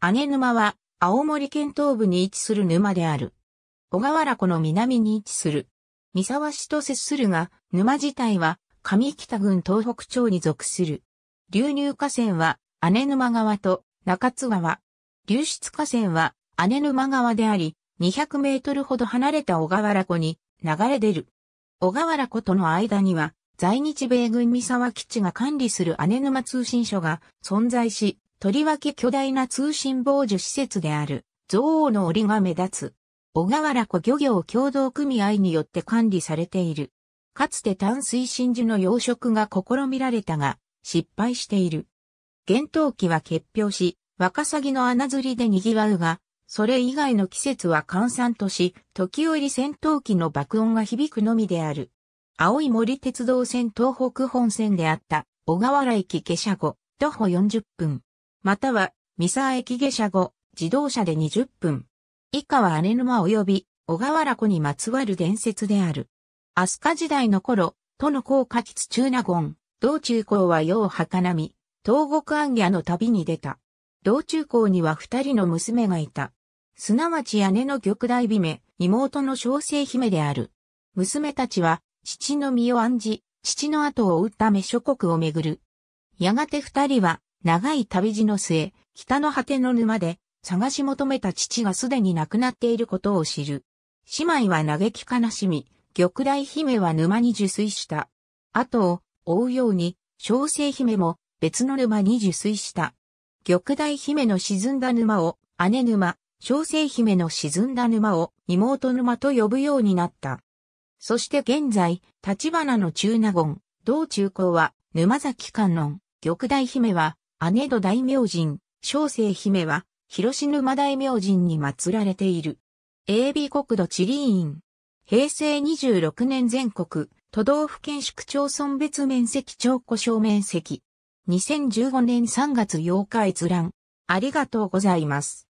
姉沼は、青森県東部に位置する沼である。小河原湖の南に位置する。三沢市と接するが、沼自体は、上北郡東北町に属する。流入河川は、姉沼川と中津川。流出河川は、姉沼川であり、200メートルほど離れた小河原湖に流れ出る。小河原湖との間には、在日米軍三沢基地が管理する姉沼通信所が存在し、とりわけ巨大な通信傍受施設である、蔵王の檻が目立つ。小河原湖漁業協同組合によって管理されている。かつて淡水真珠の養殖が試みられたが、失敗している。厳冬期は結氷し、ワカサギの穴釣りで賑わうが、それ以外の季節は閑散とし、時折戦闘機の爆音が響くのみである。青い森鉄道線東北本線であった、小河原駅下車後、徒歩40分。または、三沢駅下車後、自動車で20分。以下は姉沼及び小河原湖にまつわる伝説である。飛鳥時代の頃、都の高下吉中納言、道中高は世を儚み、東国安家の旅に出た。道中高には二人の娘がいた。すなわち姉の玉大姫、妹の小生姫である。娘たちは、父の身を案じ、父の後を追うため諸国を巡る。やがて二人は、長い旅路の末、北の果ての沼で、探し求めた父がすでに亡くなっていることを知る。姉妹は嘆き悲しみ、玉大姫は沼に受水した。後を追うように、小生姫も別の沼に受水した。玉大姫の沈んだ沼を姉沼、小生姫の沈んだ沼を妹沼と呼ぶようになった。そして現在、立花の中納言、道中公は沼崎観音、玉大姫は姉戸大明神、小生姫は、広沼大明神に祀られている。AB 国土地理院。平成26年全国、都道府県市区町村別面積超故小面積。2015年3月8日閲覧。ありがとうございます。